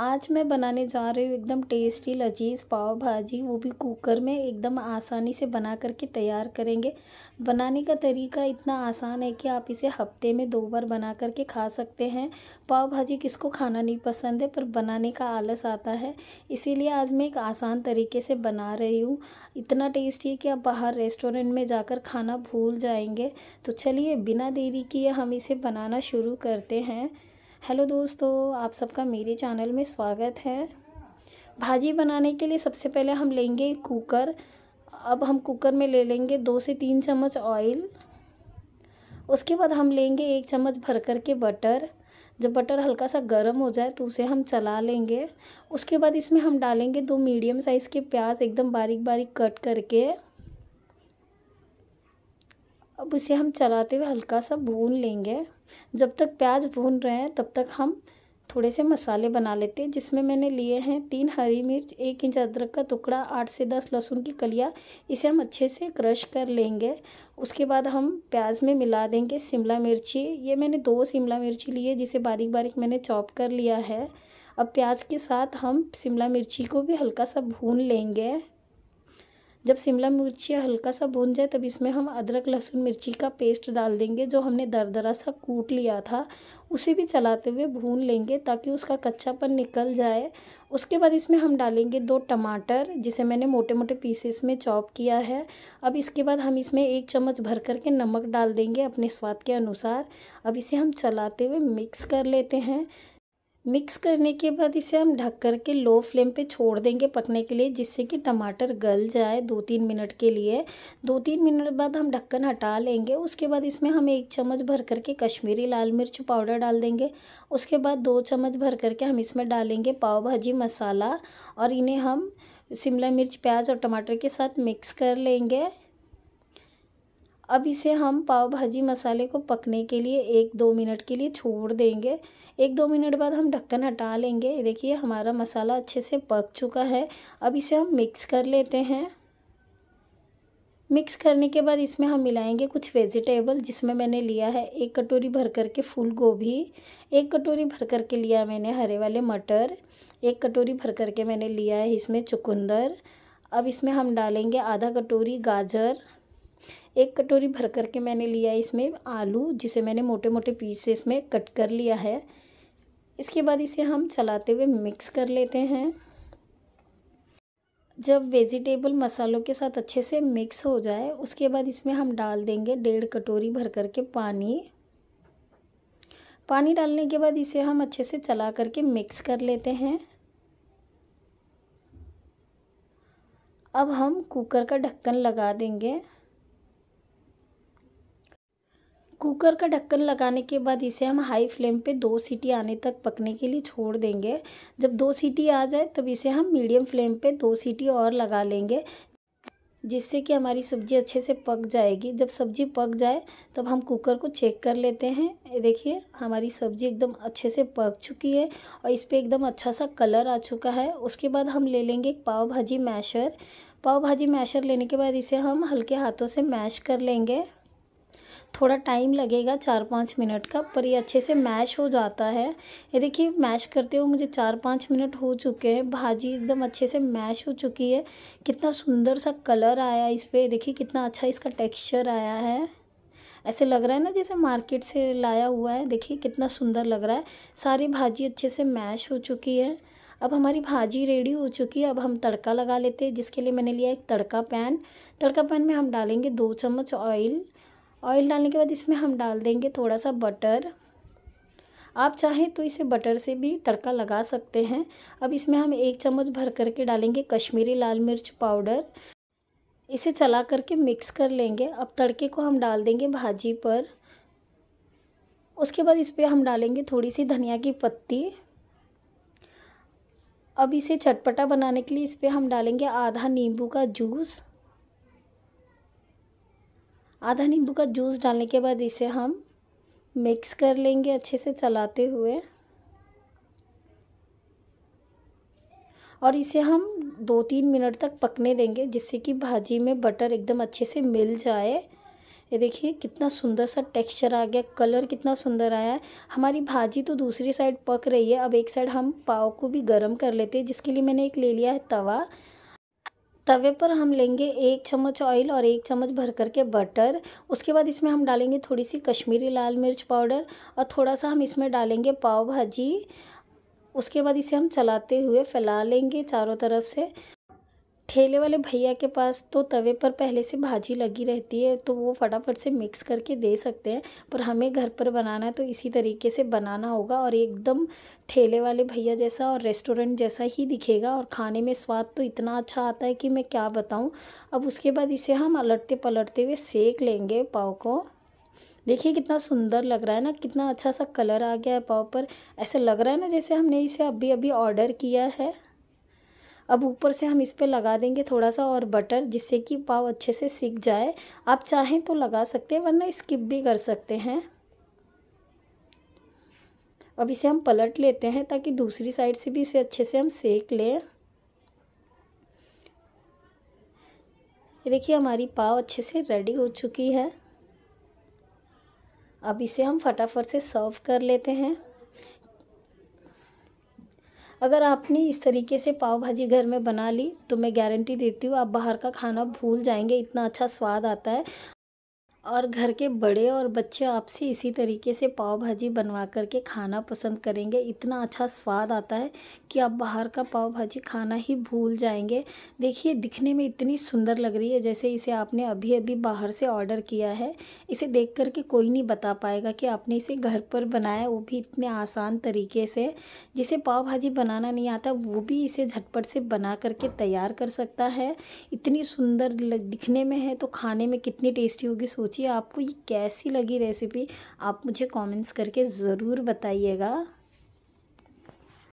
आज मैं बनाने जा रही हूँ एकदम टेस्टी लजीज पाव भाजी वो भी कुकर में एकदम आसानी से बना करके तैयार करेंगे बनाने का तरीका इतना आसान है कि आप इसे हफ्ते में दो बार बना करके खा सकते हैं पाव भाजी किसको खाना नहीं पसंद है पर बनाने का आलस आता है इसीलिए आज मैं एक आसान तरीके से बना रही हूँ इतना टेस्टी है कि आप बाहर रेस्टोरेंट में जाकर खाना भूल जाएंगे तो चलिए बिना देरी किए हम इसे बनाना शुरू करते हैं हेलो दोस्तों आप सबका मेरे चैनल में स्वागत है भाजी बनाने के लिए सबसे पहले हम लेंगे कुकर अब हम कुकर में ले लेंगे दो से तीन चम्मच ऑयल उसके बाद हम लेंगे एक चम्मच भर कर के बटर जब बटर हल्का सा गर्म हो जाए तो उसे हम चला लेंगे उसके बाद इसमें हम डालेंगे दो मीडियम साइज़ के प्याज एकदम बारीक बारीक कट करके अब उसे हम चलाते हुए हल्का सा भून लेंगे जब तक प्याज भून रहे हैं तब तक हम थोड़े से मसाले बना लेते हैं जिसमें मैंने लिए हैं तीन हरी मिर्च एक इंच अदरक का टुकड़ा आठ से दस लहसुन की कलियाँ इसे हम अच्छे से क्रश कर लेंगे उसके बाद हम प्याज में मिला देंगे शिमला मिर्ची ये मैंने दो शिमला मिर्ची लिए जिसे बारीक बारीक मैंने चॉप कर लिया है अब प्याज के साथ हम शिमला मिर्ची को भी हल्का सा भून लेंगे जब शिमला मिर्ची हल्का सा भून जाए तब इसमें हम अदरक लहसुन मिर्ची का पेस्ट डाल देंगे जो हमने दरदरा सा कूट लिया था उसे भी चलाते हुए भून लेंगे ताकि उसका कच्चापन निकल जाए उसके बाद इसमें हम डालेंगे दो टमाटर जिसे मैंने मोटे मोटे पीसेस में चॉप किया है अब इसके बाद हम इसमें एक चम्मच भर कर के नमक डाल देंगे अपने स्वाद के अनुसार अब इसे हम चलाते हुए मिक्स कर लेते हैं मिक्स करने के बाद इसे हम ढक कर के लो फ्लेम पे छोड़ देंगे पकने के लिए जिससे कि टमाटर गल जाए दो तीन मिनट के लिए दो तीन मिनट बाद हम ढक्कन हटा लेंगे उसके बाद इसमें हम एक चम्मच भर कर के कश्मीरी लाल मिर्च पाउडर डाल देंगे उसके बाद दो चम्मच भर कर के हम इसमें डालेंगे पाव भाजी मसाला और इन्हें हम शिमला मिर्च प्याज और टमाटर के साथ मिक्स कर लेंगे अब इसे हम पाव भाजी मसाले को पकने के लिए एक दो मिनट के लिए छोड़ देंगे एक दो मिनट बाद हम ढक्कन हटा लेंगे देखिए हमारा मसाला अच्छे से पक चुका है अब इसे हम मिक्स कर लेते हैं मिक्स करने के बाद इसमें हम मिलाएंगे कुछ वेजिटेबल जिसमें मैंने लिया है एक कटोरी भर कर के फूल गोभी एक कटोरी भर कर के लिया मैंने हरे वाले मटर एक कटोरी भर कर के मैंने लिया है इसमें चुकंदर अब इसमें हम डालेंगे आधा कटोरी गाजर एक कटोरी भर करके मैंने लिया इसमें आलू जिसे मैंने मोटे मोटे पीसेस में कट कर लिया है इसके बाद इसे हम चलाते हुए मिक्स कर लेते हैं जब वेजिटेबल मसालों के साथ अच्छे से मिक्स हो जाए उसके बाद इसमें हम डाल देंगे डेढ़ कटोरी भर करके पानी पानी डालने के बाद इसे हम अच्छे से चला करके मिक्स कर लेते हैं अब हम कुकर का ढक्कन लगा देंगे कुकर का ढक्कन लगाने के बाद इसे हम हाई फ्लेम पे दो सीटी आने तक पकने के लिए छोड़ देंगे जब दो सीटी आ जाए तब इसे हम मीडियम फ्लेम पे दो सीटी और लगा लेंगे जिससे कि हमारी सब्ज़ी अच्छे से पक जाएगी जब सब्ज़ी पक जाए तब हम कुकर को चेक कर लेते हैं देखिए हमारी सब्ज़ी एकदम अच्छे से पक चुकी है और इस पर एकदम अच्छा सा कलर आ चुका है उसके बाद हम ले लेंगे एक पाव भाजी मैशर पाव भाजी मैशर लेने के बाद इसे हम हल्के हाथों से मैश कर लेंगे थोड़ा टाइम लगेगा चार पाँच मिनट का पर ये अच्छे से मैश हो जाता है ये देखिए मैश करते हुए मुझे चार पाँच मिनट हो चुके हैं भाजी एकदम अच्छे से मैश हो चुकी है कितना सुंदर सा कलर आया इस पर देखिए कितना अच्छा इसका टेक्स्चर आया है ऐसे लग रहा है ना जैसे मार्केट से लाया हुआ है देखिए कितना सुंदर लग रहा है सारी भाजी अच्छे से मैश हो चुकी है अब हमारी भाजी रेडी हो चुकी है अब हम तड़का लगा लेते हैं जिसके लिए मैंने लिया एक तड़का पैन तड़का पैन में हम डालेंगे दो चम्मच ऑयल ऑयल डालने के बाद इसमें हम डाल देंगे थोड़ा सा बटर आप चाहें तो इसे बटर से भी तड़का लगा सकते हैं अब इसमें हम एक चम्मच भर करके डालेंगे कश्मीरी लाल मिर्च पाउडर इसे चला करके मिक्स कर लेंगे अब तड़के को हम डाल देंगे भाजी पर उसके बाद इस पर हम डालेंगे थोड़ी सी धनिया की पत्ती अब इसे चटपटा बनाने के लिए इस पर हम डालेंगे आधा नींबू का जूस आधा नींबू का जूस डालने के बाद इसे हम मिक्स कर लेंगे अच्छे से चलाते हुए और इसे हम दो तीन मिनट तक पकने देंगे जिससे कि भाजी में बटर एकदम अच्छे से मिल जाए ये देखिए कितना सुंदर सा टेक्सचर आ गया कलर कितना सुंदर आया है हमारी भाजी तो दूसरी साइड पक रही है अब एक साइड हम पाव को भी गर्म कर लेते हैं जिसके लिए मैंने एक ले लिया है तवा तवे पर हम लेंगे एक चम्मच ऑयल और एक चम्मच भर करके के बटर उसके बाद इसमें हम डालेंगे थोड़ी सी कश्मीरी लाल मिर्च पाउडर और थोड़ा सा हम इसमें डालेंगे पाव भाजी उसके बाद इसे हम चलाते हुए फैला लेंगे चारों तरफ से ठेले वाले भैया के पास तो तवे पर पहले से भाजी लगी रहती है तो वो फटाफट से मिक्स करके दे सकते हैं पर हमें घर पर बनाना है तो इसी तरीके से बनाना होगा और एकदम ठेले वाले भैया जैसा और रेस्टोरेंट जैसा ही दिखेगा और खाने में स्वाद तो इतना अच्छा आता है कि मैं क्या बताऊँ अब उसके बाद इसे हम अलटते पलटते हुए सेक लेंगे पाव को देखिए कितना सुंदर लग रहा है ना कितना अच्छा सा कलर आ गया है पाव पर ऐसा लग रहा है ना जैसे हमने इसे अभी अभी ऑर्डर किया है अब ऊपर से हम इस पर लगा देंगे थोड़ा सा और बटर जिससे कि पाव अच्छे से सीख जाए आप चाहें तो लगा सकते हैं वरना स्किप भी कर सकते हैं अब इसे हम पलट लेते हैं ताकि दूसरी साइड से भी इसे अच्छे से हम सेक लें देखिए हमारी पाव अच्छे से रेडी हो चुकी है अब इसे हम फटाफट से सर्व कर लेते हैं अगर आपने इस तरीके से पाव भाजी घर में बना ली तो मैं गारंटी देती हूँ आप बाहर का खाना भूल जाएंगे इतना अच्छा स्वाद आता है और घर के बड़े और बच्चे आपसे इसी तरीके से पाव भाजी बनवा कर के खाना पसंद करेंगे इतना अच्छा स्वाद आता है कि आप बाहर का पाव भाजी खाना ही भूल जाएंगे देखिए दिखने में इतनी सुंदर लग रही है जैसे इसे आपने अभी अभी बाहर से ऑर्डर किया है इसे देख कर के कोई नहीं बता पाएगा कि आपने इसे घर पर बनाया वो भी इतने आसान तरीके से जिसे पाव भाजी बनाना नहीं आता वो भी इसे झटपट से बना करके तैयार कर सकता है इतनी सुंदर दिखने में है तो खाने में कितनी टेस्टी होगी सोचिए लीजिए आपको ये कैसी लगी रेसिपी आप मुझे कमेंट्स करके ज़रूर बताइएगा